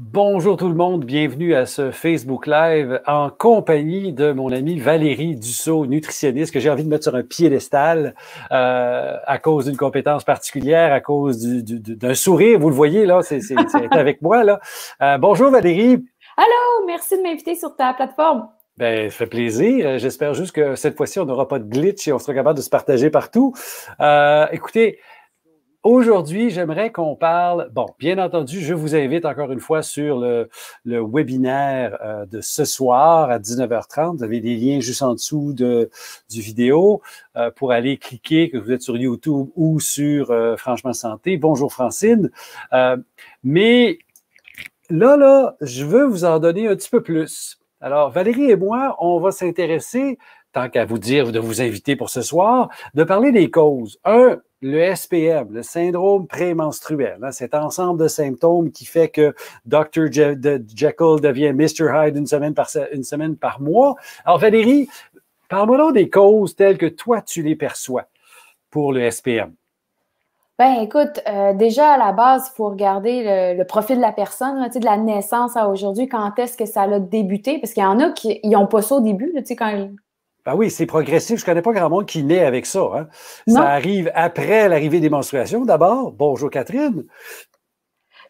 Bonjour tout le monde, bienvenue à ce Facebook Live en compagnie de mon ami Valérie Dussault, nutritionniste, que j'ai envie de mettre sur un piédestal euh, à cause d'une compétence particulière, à cause d'un sourire, vous le voyez là, c'est avec moi là. Euh, bonjour Valérie. Allô, merci de m'inviter sur ta plateforme. Ben, ça fait plaisir. Euh, j'espère juste que cette fois-ci, on n'aura pas de glitch et on sera capable de se partager partout. écoutez, Aujourd'hui, j'aimerais qu'on parle, bon, bien entendu, je vous invite encore une fois sur le, webinaire euh, de ce soir à 19h30. Vous avez des liens juste en dessous de, du vidéo euh, pour aller cliquer, que vous êtes sur YouTube ou sur euh, Franchement Santé. Bonjour Francine. mais là, là, je veux vous en donner un petit peu plus. Alors, Valérie et moi, on va s'intéresser, tant qu'à vous dire de vous inviter pour ce soir, de parler des causes. Un, le SPM, le syndrome prémenstruel, hein, cet ensemble de symptômes qui fait que Dr. Jekyll devient Mr. Hyde une semaine par, une semaine par mois. Alors, Valérie, parle-moi des causes telles que toi, tu les perçois pour le SPM. Ben écoute, euh, déjà à la base, il faut regarder le, profil de la personne, de la naissance à aujourd'hui, quand est-ce que ça a débuté, parce qu'il y en a qui n'ont pas ça au début, sais quand, ben oui, c'est progressif. Je ne connais pas grand monde qui naît avec ça. Hein. Ça arrive après l'arrivée des menstruations d'abord. Bonjour Catherine.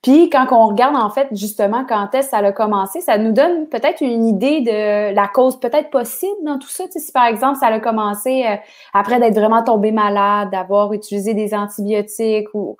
Puis quand on regarde en fait justement quand est-ce ça a commencé, ça nous donne peut-être une idée de la cause peut-être possible dans tout ça. si par exemple ça a commencé euh, après d'être vraiment tombé malade, d'avoir utilisé des antibiotiques ou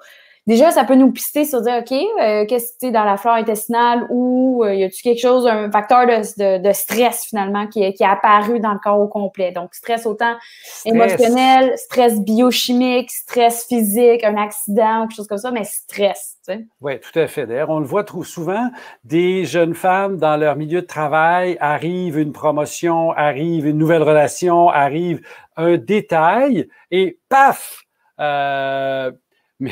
déjà, ça peut nous pister sur dire, OK, euh, qu'est-ce que c'est dans la flore intestinale ou il euh, y a-tu quelque chose, un facteur de, stress finalement qui, est apparu dans le corps au complet. Donc, stress autant émotionnel, stress biochimique, stress physique, un accident, quelque chose comme ça, mais stress. Tu sais. Oui, tout à fait. D'ailleurs, on le voit trop souvent, des jeunes femmes dans leur milieu de travail arrivent une promotion, arrive une nouvelle relation, arrivent un détail et paf, euh,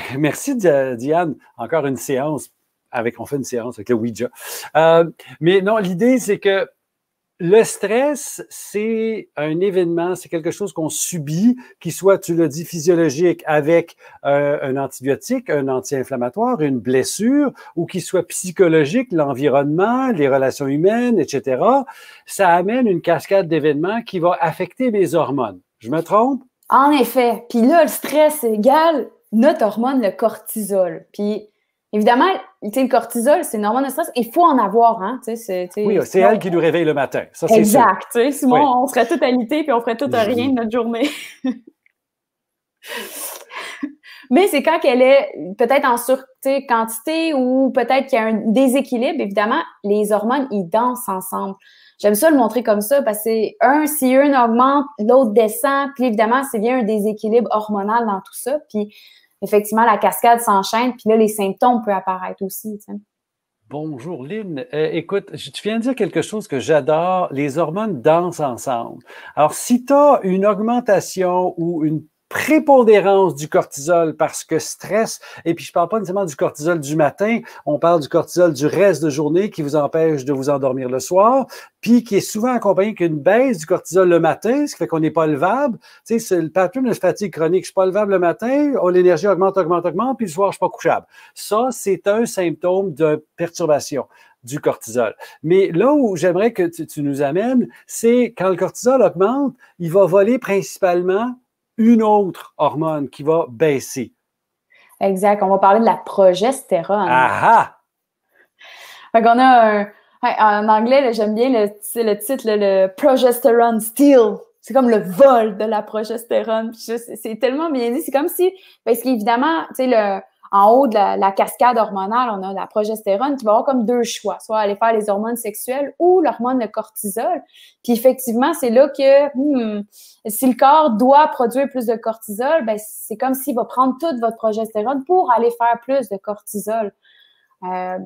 Merci, Diane. Encore une séance avec, on fait une séance avec le Ouija. Euh, mais non, l'idée, c'est que le stress, c'est un événement, c'est quelque chose qu'on subit, qui soit, tu le dit, physiologique avec euh, un antibiotique, un anti-inflammatoire, une blessure, ou qui soit psychologique, l'environnement, les relations humaines, etc. Ça amène une cascade d'événements qui va affecter mes hormones. Je me trompe? En effet. Puis là, le stress égale notre hormone, le cortisol. Puis évidemment, le cortisol, c'est une hormone de stress. Il faut en avoir, hein? c'est, oui, c'est elle qui nous réveille le matin. exact. Sinon, on serait tout alité puis on ferait tout à rien de notre journée. Mais c'est quand qu'elle est peut-être en sur-quantité ou peut-être qu'il y a un déséquilibre, évidemment, les hormones, ils dansent ensemble. J'aime ça le montrer comme ça parce que un, si un augmente, l'autre descend, puis évidemment, c'est bien un déséquilibre hormonal dans tout ça. Puis effectivement, la cascade s'enchaîne, puis là, les symptômes peuvent apparaître aussi. Bonjour Lynn. Euh, écoute, je, tu viens de dire quelque chose que j'adore. Les hormones dansent ensemble. Alors, si tu as une augmentation ou une prépondérance du cortisol parce que stress, et puis je ne parle pas nécessairement du cortisol du matin, on parle du cortisol du reste de journée qui vous empêche de vous endormir le soir, puis qui est souvent accompagné qu'une baisse du cortisol le matin, ce qui fait qu'on n'est pas levable. Tu sais, le pattern de fatigue chronique, je suis pas levable le matin, oh, l'énergie augmente, augmente, augmente, puis le soir, je suis pas couchable. Ça, c'est un symptôme de perturbation du cortisol. Mais là où j'aimerais que tu nous amènes, c'est quand le cortisol augmente, il va voler principalement une autre hormone qui va baisser. Exact. On va parler de la progestérone. Ah ah! a un. En anglais, j'aime bien le, titre, le, progesterone steal c'est comme le vol de la progestérone. C'est tellement bien dit. C'est comme si, parce qu'évidemment, tu sais, le en haut de la, cascade hormonale, on a la progestérone qui va avoir comme deux choix, soit aller faire les hormones sexuelles ou l'hormone de cortisol. Puis effectivement, c'est là que hmm, si le corps doit produire plus de cortisol, ben c'est comme s'il va prendre toute votre progestérone pour aller faire plus de cortisol. Euh,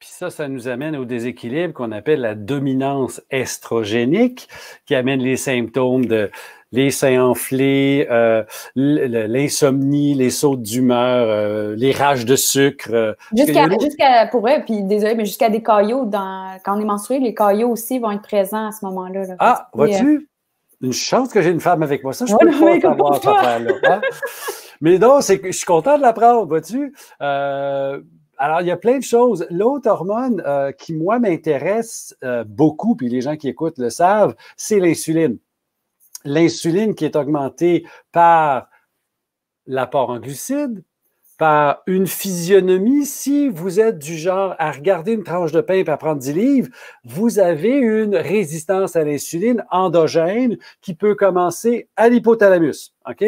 puis ça, ça nous amène au déséquilibre qu'on appelle la dominance estrogénique, qui amène les symptômes de les seins enflés, euh, l'insomnie, les sautes d'humeur, euh, les rages de sucre. Euh, jusqu'à, pour puis désolé, mais jusqu'à des caillots. Dans, quand on est menstrué, les caillots aussi vont être présents à ce moment-là. ah, vois-tu? Une chance que j'ai une femme avec moi. Ça, je pas hein? mais donc, je suis content de l'apprendre, vois-tu? alors, il y a plein de choses. L'autre hormone qui, moi, m'intéresse beaucoup, puis les gens qui écoutent le savent, c'est l'insuline l'insuline qui est augmentée par l'apport en glucides, par une physionomie. Si vous êtes du genre à regarder une tranche de pain et à prendre 10 livres, vous avez une résistance à l'insuline endogène qui peut commencer à l'hypothalamus. OK?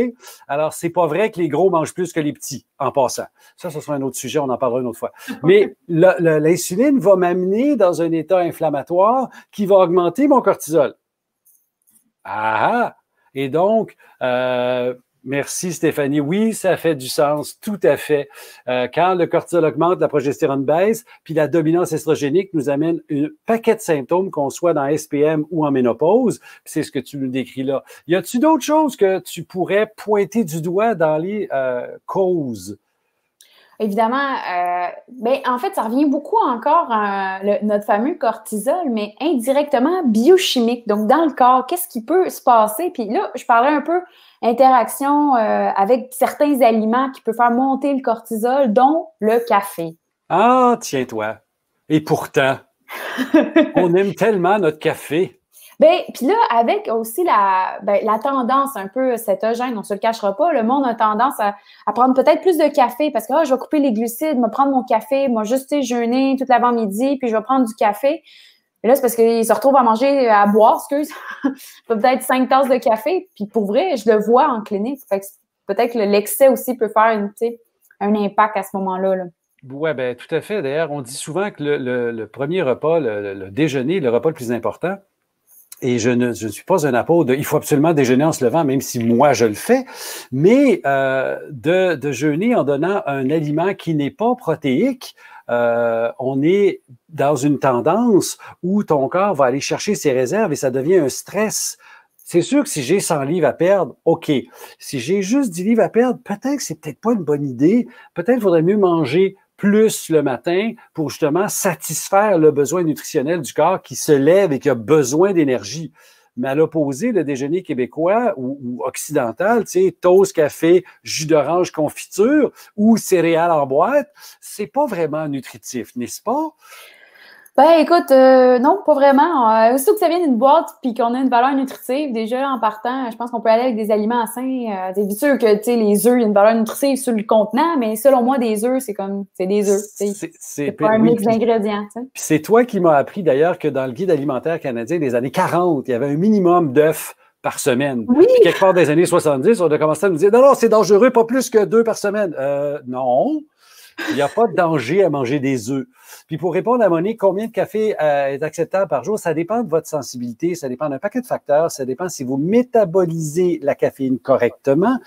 Alors, c'est pas vrai que les gros mangent plus que les petits, en passant. Ça, ce sera un autre sujet, on en parlera une autre fois. Mais l'insuline va m'amener dans un état inflammatoire qui va augmenter mon cortisol. Ah, ah! Et donc, euh, Merci Stéphanie. Oui, ça fait du sens, tout à fait. Euh, quand le cortisol augmente, la progestérone baisse, puis la dominance estrogénique nous amène un paquet de symptômes qu'on soit dans SPM ou en ménopause. C'est ce que tu nous décris là. Y a-t-il d'autres choses que tu pourrais pointer du doigt dans les euh, causes Évidemment, euh, ben, en fait, ça revient beaucoup encore à notre fameux cortisol, mais indirectement biochimique. Donc, dans le corps, qu'est-ce qui peut se passer? Puis là, je parlais un peu interaction euh, avec certains aliments qui peuvent faire monter le cortisol, dont le café. Ah, tiens-toi. Et pourtant, on aime tellement notre café. Bien, puis là, avec aussi la, ben, tendance un peu cétogène, on se le cachera pas, le monde a tendance à, prendre peut-être plus de café parce que ah, je vais couper les glucides, me prendre mon café, moi juste jeûner tout l'avant-midi, puis je vais prendre du café. Et là, c'est parce qu'ils se retrouvent à manger, à boire, excuse, peut-être cinq tasses de café. Puis pour vrai, je le vois en clinique. peut-être que l'excès aussi peut faire une, un impact à ce moment-là. Là. Oui, bien tout à fait. D'ailleurs, on dit souvent que le, premier repas, le, déjeuner, le repas le plus important, et je ne, suis pas un apôtre il faut absolument déjeuner en se levant, même si moi je le fais, mais euh, de, de, jeûner en donnant un aliment qui n'est pas protéique, euh, on est dans une tendance où ton corps va aller chercher ses réserves et ça devient un stress. C'est sûr que si j'ai 100 livres à perdre, OK. Si j'ai juste 10 livres à perdre, peut-être que c'est peut-être pas une bonne idée. Peut-être qu'il faudrait mieux manger plus le matin pour justement satisfaire le besoin nutritionnel du corps qui se lève et qui a besoin d'énergie. Mais à l'opposé, le déjeuner québécois ou, occidental, tu sais, toast, café, jus d'orange, confiture ou céréales en boîte, c'est pas vraiment nutritif, n'est-ce pas? Ben écoute, euh, non, pas vraiment. Euh, Aussi que ça vient d'une boîte puis qu'on a une valeur nutritive, déjà en partant, je pense qu'on peut aller avec des aliments sains. c'est euh, sûr que les œufs, il y a une valeur nutritive sur le contenant, mais selon moi, des œufs, c'est comme c'est des œufs. C'est pas un mix d'ingrédients. c'est toi qui m'as appris d'ailleurs que dans le guide alimentaire canadien des années 40, il y avait un minimum d'œufs par semaine. Oui. quelque part des années 70, on a commencé à nous dire non, non, c'est dangereux, pas plus que deux par semaine. non. Il n'y a pas de danger à manger des œufs. Puis pour répondre à Monique, combien de café euh, est acceptable par jour? Ça dépend de votre sensibilité, ça dépend d'un paquet de facteurs, ça dépend si vous métabolisez la caféine correctement,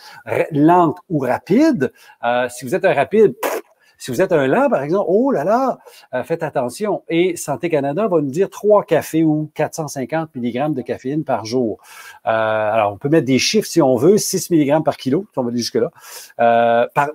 lente ou rapide. Euh, si vous êtes un rapide, si vous êtes un lent, par exemple, oh là là, euh, faites attention. Et Santé Canada va nous dire trois cafés ou 450 mg de caféine par jour. alors, on peut mettre des chiffres si on veut, 6 mg par kilo, si on va dire jusque-là,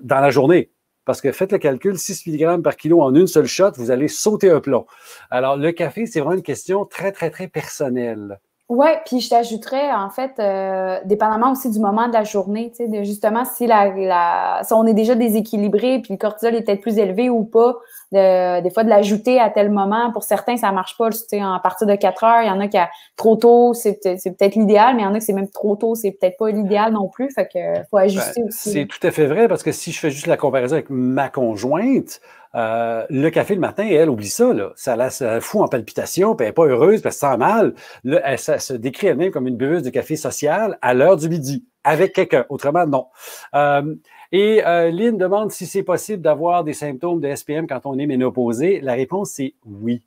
dans la journée. Parce que faites le calcul, 6 mg par kilo en une seule shot, vous allez sauter un plomb. Alors, le café, c'est vraiment une question très, très, très personnelle. Oui, puis je t'ajouterais, en fait, euh, dépendamment aussi du moment de la journée, justement, si, la, si on est déjà déséquilibré, puis le cortisol est peut-être plus élevé ou pas, des fois de l'ajouter à tel moment. Pour certains, ça marche pas. Tu sais, à partir de 4 heures, il y en a qui a trop tôt, c'est peut-être l'idéal, mais il y en a qui c'est même trop tôt, c'est peut-être pas l'idéal non plus. Fait que faut ben, ajuster aussi. C'est tout à fait vrai parce que si je fais juste la comparaison avec ma conjointe, euh, le café le matin, elle oublie ça, là. Ça la ça fout en palpitation, puis elle n'est pas heureuse, puis elle sent mal. Là, elle, ça, se décrit elle-même comme une buveuse de café social à l'heure du midi, avec quelqu'un. Autrement, non. Euh, et euh, Lynn demande si c'est possible d'avoir des symptômes de SPM quand on est ménopausé. La réponse, c'est oui.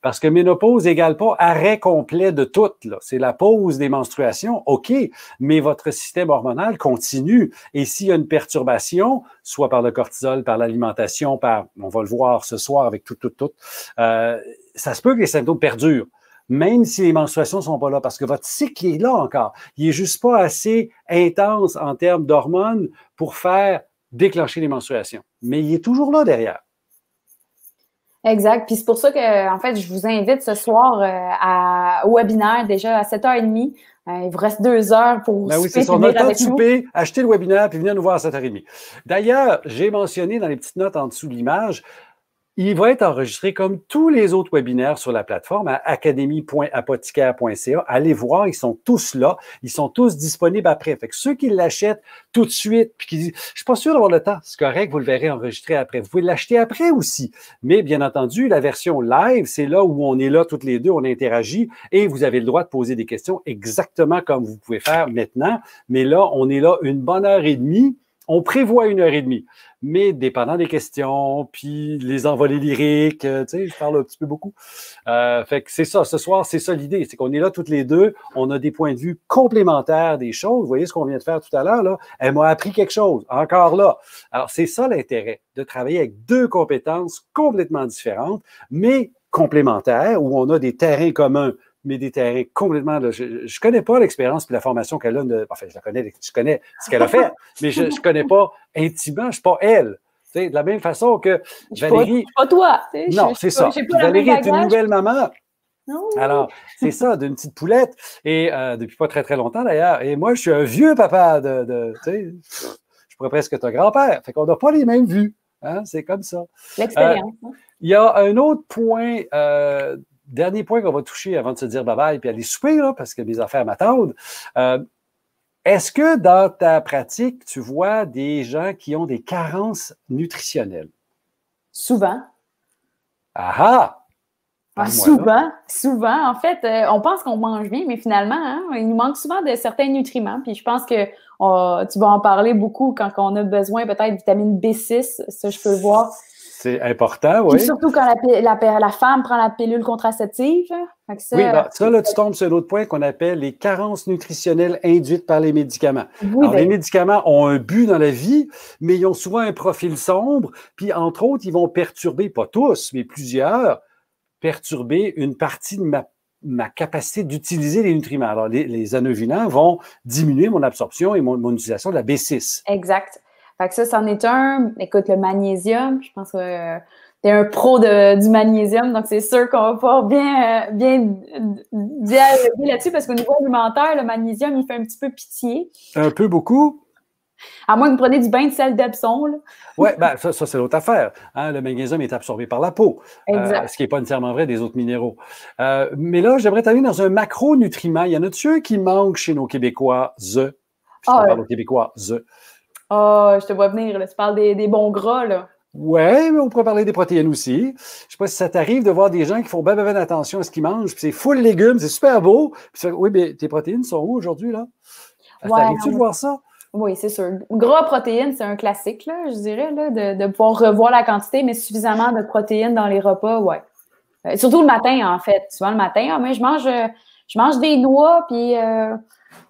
Parce que ménopause n'égale pas arrêt complet de tout. C'est la pause des menstruations, OK, mais votre système hormonal continue. Et s'il y a une perturbation, soit par le cortisol, par l'alimentation, par, on va le voir ce soir avec tout, tout, tout, euh, ça se peut que les symptômes perdurent même si les menstruations ne sont pas là, parce que votre cycle est là encore. Il n'est juste pas assez intense en termes d'hormones pour faire déclencher les menstruations. Mais il est toujours là derrière. Exact. Puis c'est pour ça que, euh, en fait, je vous invite ce soir euh, au webinaire déjà à 7h30. Euh, il vous reste deux heures pour ben souper, oui, c'est temps de souper, acheter le webinaire puis venir nous voir à 7h30. D'ailleurs, j'ai mentionné dans les petites notes en dessous de l'image il va être enregistré comme tous les autres webinaires sur la plateforme à académie.apothicaire.ca. Allez voir, ils sont tous là. Ils sont tous disponibles après. Fait que ceux qui l'achètent tout de suite, puis qui disent, je suis pas sûr d'avoir le temps, c'est correct, vous le verrez enregistré après. Vous pouvez l'acheter après aussi. Mais bien entendu, la version live, c'est là où on est là toutes les deux, on interagit et vous avez le droit de poser des questions exactement comme vous pouvez faire maintenant. Mais là, on est là une bonne heure et demie on prévoit une heure et demie, mais dépendant des questions, puis les envolées lyriques, euh, tu sais, je parle un petit peu beaucoup. Euh, fait que c'est ça, ce soir, c'est ça l'idée, c'est qu'on est là toutes les deux, on a des points de vue complémentaires des choses. Vous voyez ce qu'on vient de faire tout à l'heure, là? Elle m'a appris quelque chose, encore là. Alors, c'est ça l'intérêt, de travailler avec deux compétences complètement différentes, mais complémentaires, où on a des terrains communs mais complètement. je ne connais pas l'expérience et la formation qu'elle a. enfin, je la connais, je connais ce qu'elle a fait, mais je ne connais pas intimement, je ne suis pas elle. de la même façon que Valérie. Pas, pas toi. Non, c'est ça. Valérie est une nouvelle maman. Non. Alors, c'est ça, d'une petite poulette, et euh, depuis pas très très longtemps d'ailleurs. Et moi, je suis un vieux papa de. je pourrais presque être un grand-père. Fait qu'on n'a pas les mêmes vues. Hein, c'est comme ça. L'expérience. Hein. Euh, il y a un autre point euh, dernier point qu'on va toucher avant de se dire bye-bye puis aller souper, là, parce que mes affaires m'attendent. Euh, est-ce que dans ta pratique, tu vois des gens qui ont des carences nutritionnelles? Souvent. Ah ah! ah souvent, souvent. En fait, euh, on pense qu'on mange bien, mais finalement, hein, il nous manque souvent de certains nutriments. Puis je pense que oh, tu vas en parler beaucoup quand on a besoin peut-être vitamine B6, ça je peux voir. C'est important, oui. surtout quand la, la, la, femme prend la pilule contraceptive. Hein. oui, ben, ça, là, tu tombes sur l'autre point qu'on appelle les carences nutritionnelles induites par les médicaments. Les ben. médicaments ont un but dans la vie, mais ils ont souvent un profil sombre. Puis, entre autres, ils vont perturber, pas tous, mais plusieurs, perturber une partie de ma ma capacité d'utiliser les nutriments. Alors, les, les vont diminuer mon absorption et mon, mon utilisation de la B6. Exact. Fait que ça, c'en est un. Écoute, le magnésium, je pense que euh, tu es un pro du magnésium, donc c'est sûr qu'on va pouvoir bien, euh, bien dialoguer là-dessus parce qu'au niveau alimentaire, le magnésium, il fait un petit peu pitié. Un peu beaucoup? À moins que vous preniez du bain de sel d'Epson. Oui, ben, ça, c'est l'autre affaire. Hein, le magnésium est absorbé par la peau, euh, exact. ce qui n'est pas nécessairement vrai des autres minéraux. mais là, j'aimerais t'amener dans un macronutriment. Il y en a-tu qui manque chez nos Québécois? Puis je ah, parle aux Québécois. Ah, je te vois venir, tu parles des, bons gras, là. Oui, mais on pourrait parler des protéines aussi. Je ne sais pas si ça t'arrive de voir des gens qui font ben, ben attention à ce qu'ils mangent, puis c'est full légumes, c'est super beau. oui, mais tes protéines sont où aujourd'hui, là? Ouais, T'arrives-tu de voir ça? Oui, c'est sûr. Gras protéines, c'est un classique, là, je dirais, là, de, pouvoir revoir la quantité, mais suffisamment de protéines dans les repas, Ouais. Euh, surtout le matin, en fait. Souvent le matin, ah, mais je mange, euh, je mange des noix, puis euh,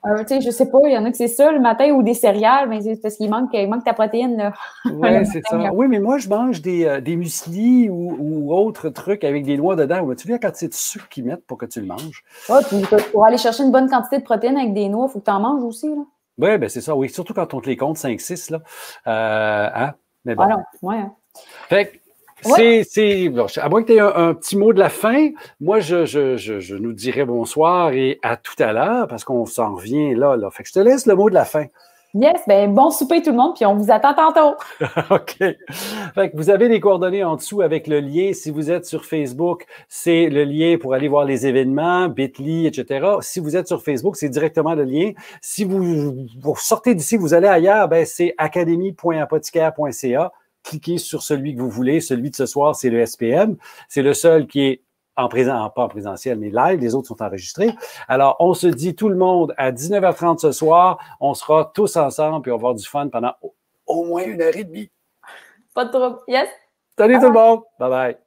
je euh, tu sais, je sais pas, il y en a que c'est ça le matin ou des céréales, mais c'est parce qu'il manque, manque ta protéine. Oui, c'est ça. Oui, mais moi, je mange des, euh, ou, ou truc trucs avec des noix dedans. tu vois quand c'est de sucre qu'ils mettent pour que tu le manges. Ah, pour aller chercher une bonne quantité de protéines avec des noix, il faut que tu en manges aussi. Oui, ben c'est ça. Oui, surtout quand on te les compte 5-6. là. Euh, hein? Mais bon. Ah ouais. Hein. C'est, à moins que tu aies un, petit mot de la fin, moi, je, nous dirais bonsoir et à tout à l'heure parce qu'on s'en revient là, là. Fait que je te laisse le mot de la fin. Yes, ben bon souper tout le monde, puis on vous attend tantôt. OK. Fait que vous avez les coordonnées en dessous avec le lien. Si vous êtes sur Facebook, c'est le lien pour aller voir les événements, Bitly, etc. Si vous êtes sur Facebook, c'est directement le lien. Si vous, vous sortez d'ici, vous allez ailleurs, ben c'est académie.apothicaire.ca cliquez sur celui que vous voulez. Celui de ce soir, c'est le SPM. C'est le seul qui est en présent, pas en présentiel, mais live. Les autres sont enregistrés. Alors, on se dit tout le monde à 19h30 ce soir. On sera tous ensemble et on va avoir du fun pendant au, moins une heure et demie. Pas de trouble. Yes. Salut tout le monde. Bye bye.